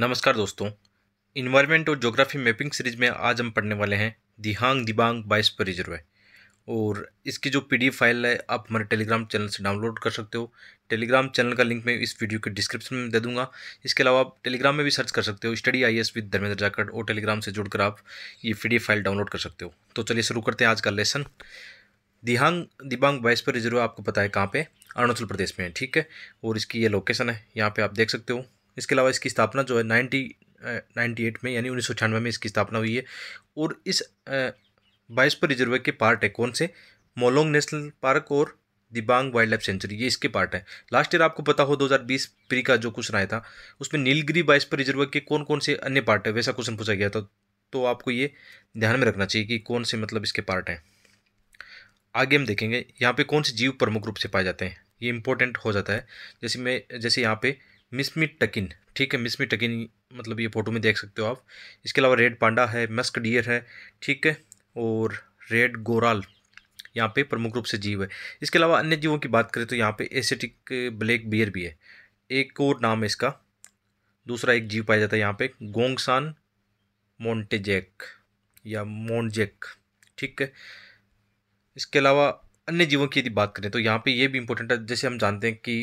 नमस्कार दोस्तों इन्वायरमेंट और जोग्राफी मैपिंग सीरीज में आज हम पढ़ने वाले हैं दिहांग दिबांग पर रिजर्व और इसकी जो पी फाइल है आप हमारे टेलीग्राम चैनल से डाउनलोड कर सकते हो टेलीग्राम चैनल का लिंक मैं इस वीडियो के डिस्क्रिप्शन में दे दूंगा इसके अलावा आप टेलीग्राम में भी सर्च कर सकते हो study I S with Dharmendra जाकर और टेलीग्राम से जुड़कर आप ये पी फाइल डाउनलोड कर सकते हो तो चलिए शुरू करते हैं आज का लेसन दिहांग दिबांग पर रिजर्व आपको पता है कहाँ पर अरुणाचल प्रदेश में है ठीक है और इसकी ये लोकेशन है यहाँ पर आप देख सकते हो इसके अलावा इसकी स्थापना जो है नाइन्टी नाइन्टी एट में यानी उन्नीस सौ छियानवे में इसकी स्थापना हुई है और इस बाईस पर रिजर्व के पार्ट है कौन से मोलोंग नेशनल पार्क और दिबांग वाइल्ड लाइफ सेंचुरी ये इसके पार्ट है लास्ट ईयर आपको पता हो 2020 प्री का जो क्वेश्चन आया था उसमें नीलगिरी बाईस पर रिजर्व के कौन कौन से अन्य पार्ट है वैसा क्वेश्चन पूछा गया था तो आपको ये ध्यान में रखना चाहिए कि कौन से मतलब इसके पार्ट हैं आगे हम देखेंगे यहाँ पे कौन से जीव प्रमुख रूप से पाए जाते हैं ये इंपॉर्टेंट हो जाता है जैसे मैं जैसे यहाँ पे मिसमी टकिन ठीक है मिसमी टकिन मतलब ये फ़ोटो में देख सकते हो आप इसके अलावा रेड पांडा है मस्क डियर है ठीक है और रेड गोराल यहाँ पे प्रमुख रूप से जीव है इसके अलावा अन्य जीवों की बात करें तो यहाँ पे एसेटिक ब्लैक बियर भी है एक और नाम है इसका दूसरा एक जीव पाया जाता है यहाँ पे गोंगसान मोन्टेजैक या मोन्टजैक ठीक है इसके अलावा अन्य जीवों की यदि बात करें तो यहाँ पे ये भी इम्पोर्टेंट है जैसे हम जानते हैं कि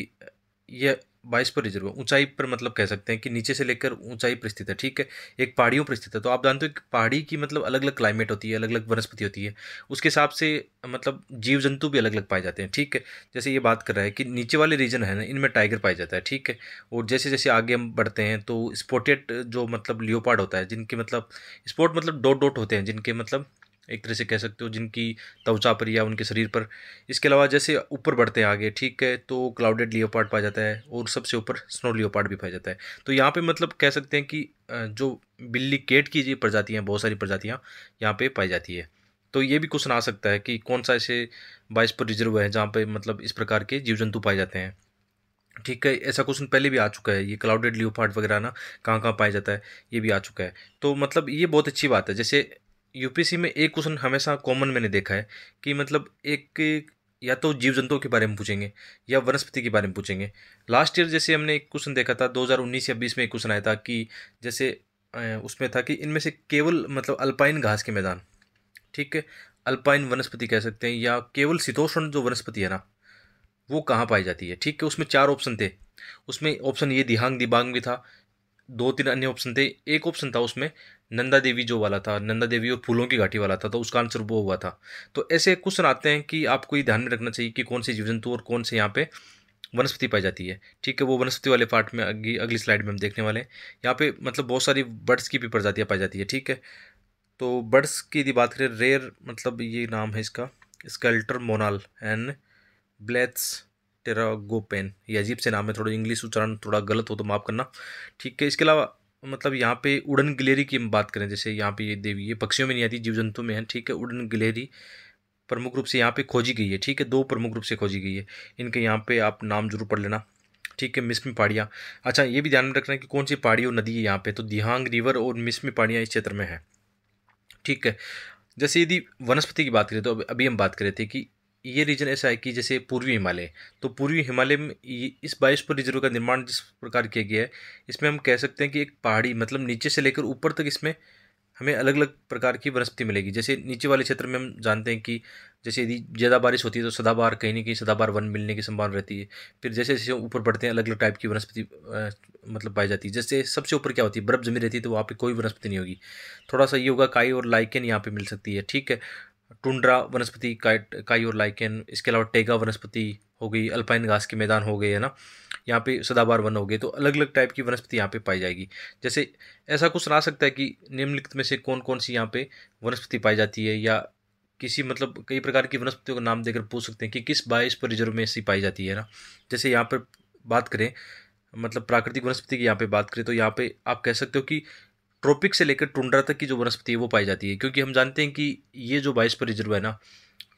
यह बाईस पर रिजर्व है ऊंचाई पर मतलब कह सकते हैं कि नीचे से लेकर ऊंचाई पर स्थित है ठीक है एक पहाड़ियों पर स्थित है तो आप जानते हो कि पहाड़ी की मतलब अलग अलग क्लाइमेट होती है अलग अलग वनस्पति होती है उसके हिसाब से मतलब जीव जंतु भी अलग अलग पाए जाते हैं ठीक है जैसे ये बात कर रहा है कि नीचे वाले रीजन है ना इनमें टाइगर पाया जाता है ठीक है और जैसे जैसे आगे हम बढ़ते हैं तो स्पोटेड जो मतलब लियोपार्ड होता है जिनके मतलब स्पोर्ट मतलब डोट डोट होते हैं जिनके मतलब एक तरह से कह सकते हो जिनकी त्वचा पर या उनके शरीर पर इसके अलावा जैसे ऊपर बढ़ते हैं आगे ठीक है तो क्लाउडेड लियोपार्ड पाया जाता है और सबसे ऊपर स्नो लियोपार्ड भी पाया जाता है तो यहाँ पे मतलब कह सकते हैं कि जो बिल्ली केट की जी प्रजातियाँ बहुत सारी प्रजातियाँ यहाँ पे पाई जाती है तो ये भी क्वेश्चन आ सकता है कि कौन सा ऐसे बाईस पर रिजर्व है जहाँ पर मतलब इस प्रकार के जीव जंतु पाए जाते हैं ठीक है ऐसा क्वेश्चन पहले भी आ चुका है ये क्लाउडेड लियोपार्ड वगैरह ना कहाँ कहाँ पाया जाता है ये भी आ चुका है तो मतलब ये बहुत अच्छी बात है जैसे यूपीसी में एक क्वेश्चन हमेशा कॉमन मैंने देखा है कि मतलब एक या तो जीव जंतुओं के बारे में पूछेंगे या वनस्पति के बारे में पूछेंगे लास्ट ईयर जैसे हमने एक क्वेश्चन देखा था 2019 या 20 में एक क्वेश्चन आया था कि जैसे उसमें था कि इनमें से केवल मतलब अल्पाइन घास के मैदान ठीक है अल्पाइन वनस्पति कह सकते हैं या केवल शीतोषण जो वनस्पति है ना वो कहाँ पाई जाती है ठीक है उसमें चार ऑप्शन थे उसमें ऑप्शन ये दिहांग दिबांग भी था दो तीन अन्य ऑप्शन थे एक ऑप्शन था उसमें नंदा देवी जो वाला था नंदा देवी और फूलों की घाटी वाला था तो उसका आंसर वो हुआ था तो ऐसे क्वेश्चन आते हैं कि आपको ये ध्यान में रखना चाहिए कि कौन से जीव जंतु और कौन से यहाँ पे वनस्पति पाई जाती है ठीक है वो वनस्पति वाले पार्ट में अगली अगली स्लाइड में हम देखने वाले हैं यहाँ पे मतलब बहुत सारी बर्ड्स की भी प्रजातियाँ पाई जाती है ठीक है तो बर्ड्स की यदि बात करें रेयर मतलब ये नाम है इसका स्केल्टर मोनाल एंड ब्लैथ्स टेरागोपेन ये अजीब से नाम है थोड़ा इंग्लिश उच्चारण थोड़ा गलत हो तो माफ़ करना ठीक है इसके अलावा मतलब यहाँ पे उड़न गिलेरी की हम बात करें जैसे यहाँ पे ये देवी ये पक्षियों में नहीं आती जीव जंतु में है ठीक है उड़न गिलेरी प्रमुख रूप से यहाँ पे खोजी गई है ठीक है दो प्रमुख रूप से खोजी गई है इनके यहाँ पे आप नाम जरूर पढ़ लेना ठीक है मिस्म पहाड़ियाँ अच्छा ये भी ध्यान में रखना है कि कौन सी पहाड़ी और नदी है यहाँ पर तो दिहांग रिवर और मिस्म पहाड़ियाँ इस क्षेत्र में है ठीक है जैसे यदि वनस्पति की बात करें तो अभी हम बात कर रहे थे कि ये रीजन ऐसा है कि जैसे पूर्वी हिमालय तो पूर्वी हिमालय में इस पर रिजर्व का निर्माण जिस प्रकार किया गया है इसमें हम कह सकते हैं कि एक पहाड़ी मतलब नीचे से लेकर ऊपर तक इसमें हमें अलग अलग प्रकार की वनस्पति मिलेगी जैसे नीचे वाले क्षेत्र में हम जानते हैं कि जैसे यदि ज़्यादा बारिश होती है तो सदाबार कहीं ना कहीं सदाबार वन मिलने की संभावना रहती है फिर जैसे जैसे ऊपर बढ़ते हैं अलग अलग टाइप की वनस्पति मतलब पाई जाती है जैसे सबसे ऊपर क्या होती है बर्फ़ जमी रहती है तो वहाँ पर कोई वनस्पति नहीं होगी थोड़ा सा ये होगा काई और लाइकेन यहाँ पर मिल सकती है ठीक है टुंड्रा वनस्पति काइट काई और लाइकेन इसके अलावा टेगा वनस्पति हो गई अल्पाइन घास के मैदान हो गए है ना यहाँ पे सदाबार वन हो गए तो अलग अलग टाइप की वनस्पति यहाँ पे पाई जाएगी जैसे ऐसा कुछ सुना सकता है कि निम्नलिखित में से कौन कौन सी यहाँ पे वनस्पति पाई जाती है या किसी मतलब कई प्रकार की वनस्पतियों का नाम देकर पूछ सकते हैं कि किस बाईस पर रिजर्व में ऐसी पाई जाती है ना जैसे यहाँ पर बात करें मतलब प्राकृतिक वनस्पति की यहाँ पर बात करें तो यहाँ पर आप कह सकते हो कि ट्रॉपिक से लेकर टुंड्रा तक की जो वनस्पति है वो पाई जाती है क्योंकि हम जानते हैं कि ये जो बाईस पर रिजर्व है ना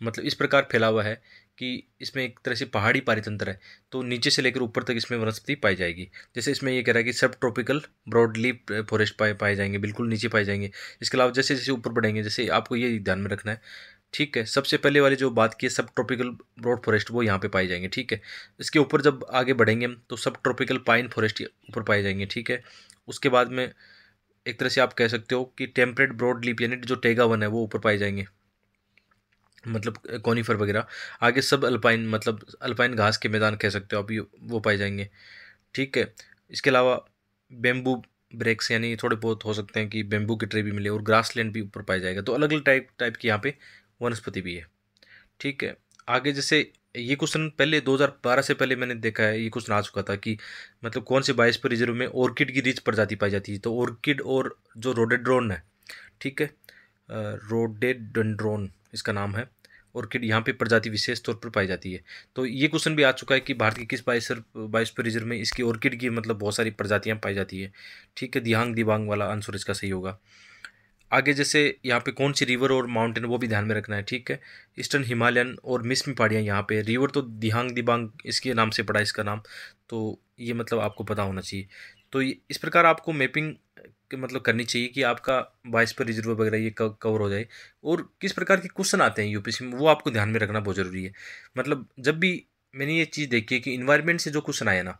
मतलब इस प्रकार फैला हुआ है कि इसमें एक तरह से पहाड़ी पारितंत्र है तो नीचे से लेकर ऊपर तक इसमें वनस्पति पाई जाएगी जैसे इसमें ये कह रहा है कि सब ट्रॉपिकल ब्रॉडली फॉरेस्ट पाए पाए जाएंगे बिल्कुल नीचे पाए जाएंगे इसके अलावा जैसे जैसे ऊपर बढ़ेंगे जैसे आपको ये ध्यान में रखना है ठीक है सबसे पहले वाली जो बात की है सब ट्रॉपिकल ब्रॉड फॉरेस्ट वो यहाँ पे पाए जाएंगे ठीक है इसके ऊपर जब आगे बढ़ेंगे तो सब ट्रॉपिकल पाइन फॉरेस्ट ऊपर पाए जाएंगे ठीक है उसके बाद में एक तरह से आप कह सकते हो कि टेम्परेट ब्रॉड लीप यानी जो टेगा वन है वो ऊपर पाए जाएंगे मतलब कॉनीफर वगैरह आगे सब अल्पाइन मतलब अल्पाइन घास के मैदान कह सकते हो आप ये वो पाए जाएंगे ठीक है इसके अलावा बेम्बू ब्रेक्स यानी थोड़े बहुत हो सकते हैं कि बेम्बू के ट्री भी मिले और ग्रास लैंड भी ऊपर पाया जाएगा तो अलग अलग टाइप टाइप की यहाँ पे वनस्पति भी है ठीक है आगे जैसे ये क्वेश्चन पहले 2012 से पहले मैंने देखा है ये क्वेश्चन आ चुका था कि मतलब कौन से बाईस पर रिजर्व में ऑर्किड की रिच प्रजाति पाई जाती है तो ऑर्किड और जो रोडेड्रोन है ठीक है रोडेड्रोन इसका नाम है ऑर्किड यहाँ पे प्रजाति विशेष तौर पर पाई जाती है तो ये क्वेश्चन भी आ चुका है कि भारत के किस बाईस बाईस पर रिजर्व में इसकी ऑर्किड की मतलब बहुत सारी प्रजातियाँ पाई जाती है ठीक है दिहांग दिबांग वाला आंसर इसका सही होगा आगे जैसे यहाँ पे कौन सी रिवर और माउंटेन वो भी ध्यान में रखना है ठीक है ईस्टर्न हिमालयन और मिसम पहाड़ियाँ यहाँ पे रिवर तो दिहांग दिबांग इसके नाम से पड़ा इसका नाम तो ये मतलब आपको पता होना चाहिए तो इस प्रकार आपको मैपिंग मतलब करनी चाहिए कि आपका बाइस पर रिजर्व वगैरह ये कवर हो जाए और किस प्रकार के क्वेश्चन आते हैं यूपीसी में वो आपको ध्यान में रखना बहुत ज़रूरी है मतलब जब भी मैंने ये चीज़ देखी है कि इन्वायरमेंट से जो क्वेश्चन आया ना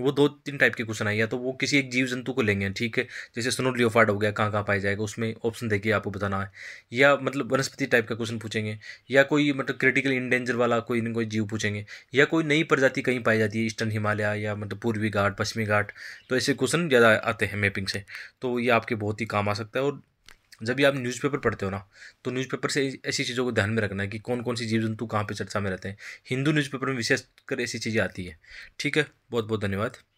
वो दो तीन टाइप के क्वेश्चन आए या तो वो किसी एक जीव जंतु को लेंगे ठीक है जैसे स्नो लियोफार्ड हो गया कहाँ कहाँ पाया जाएगा उसमें ऑप्शन देखिए आपको बताना है या मतलब वनस्पति टाइप का क्वेश्चन पूछेंगे या कोई मतलब क्रिटिकल इंडेंजर वाला कोई ना कोई जीव पूछेंगे या कोई नई प्रजाति कहीं पाई जाती है ईस्टर्न हिमालय या मतलब पूर्वी घाट पश्चिमी घाट तो ऐसे क्वेश्चन ज़्यादा आते हैं मैपिंग से तो ये आपके बहुत ही काम आ सकता है और जब भी आप न्यूज़पेपर पढ़ते हो ना तो न्यूज़पेपर से ऐसी चीज़ों को ध्यान में रखना है कि कौन कौन सी जीव जंतु कहाँ पर चर्चा में रहते हैं हिंदू न्यूज़पेपर में विशेषकर ऐसी चीज़ें आती है ठीक है बहुत बहुत धन्यवाद